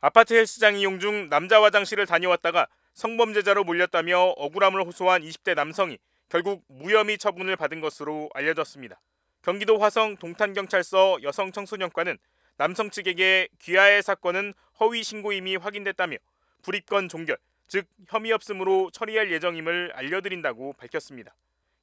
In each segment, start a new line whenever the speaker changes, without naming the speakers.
아파트 헬스장 이용 중 남자 화장실을 다녀왔다가 성범죄자로 몰렸다며 억울함을 호소한 20대 남성이 결국 무혐의 처분을 받은 것으로 알려졌습니다. 경기도 화성 동탄경찰서 여성청소년과는 남성 측에게 귀하의 사건은 허위 신고임이 확인됐다며 불입건 종결, 즉 혐의 없음으로 처리할 예정임을 알려드린다고 밝혔습니다.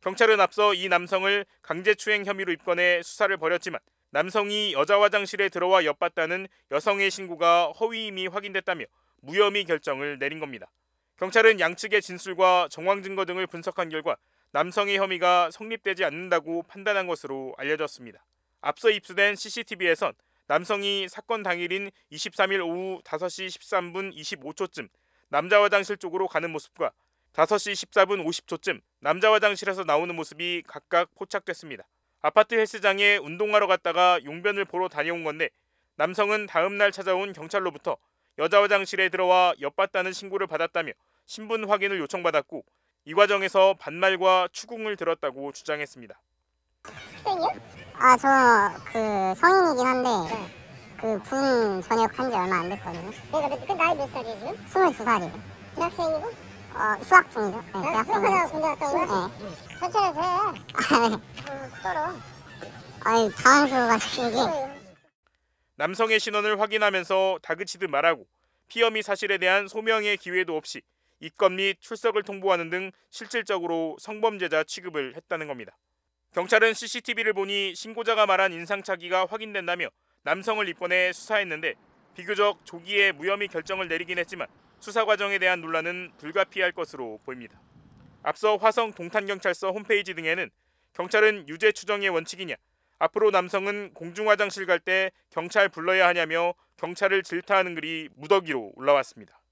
경찰은 앞서 이 남성을 강제추행 혐의로 입건해 수사를 벌였지만 남성이 여자 화장실에 들어와 엿봤다는 여성의 신고가 허위임이 확인됐다며 무혐의 결정을 내린 겁니다. 경찰은 양측의 진술과 정황 증거 등을 분석한 결과 남성의 혐의가 성립되지 않는다고 판단한 것으로 알려졌습니다. 앞서 입수된 CCTV에선 남성이 사건 당일인 23일 오후 5시 13분 25초쯤 남자 화장실 쪽으로 가는 모습과 5시 14분 50초쯤 남자 화장실에서 나오는 모습이 각각 포착됐습니다. 아파트 헬스장에 운동하러 갔다가 용변을 보러 다녀온 건데 남성은 다음 날 찾아온 경찰로부터 여자 화장실에 들어와 엿봤다는 신고를 받았다며 신분 확인을 요청받았고 이 과정에서 반말과 추궁을 들었다고 주장했습니다.
아, 저 그 성인이긴 한데 그군 전역 한지 얼마 안 됐거든요. 그 나이 몇 살이에요 지금? 22살이에요. 대학생이고? 어, 휴학 중이죠. 네, 아, 대학생. 휴학하 네. 천천히 돼. 아니 당황스러워가지고
남성의 신원을 확인하면서 다그치듯 말하고 피혐의 사실에 대한 소명의 기회도 없이 입건 및 출석을 통보하는 등 실질적으로 성범죄자 취급을 했다는 겁니다. 경찰은 CCTV를 보니 신고자가 말한 인상착의가 확인된다며 남성을 입건해 수사했는데 비교적 조기에 무혐의 결정을 내리긴 했지만 수사 과정에 대한 논란은 불가피할 것으로 보입니다. 앞서 화성 동탄경찰서 홈페이지 등에는 경찰은 유죄 추정의 원칙이냐, 앞으로 남성은 공중 화장실 갈 때 경찰 불러야 하냐며 경찰을 질타하는 글이 무더기로 올라왔습니다.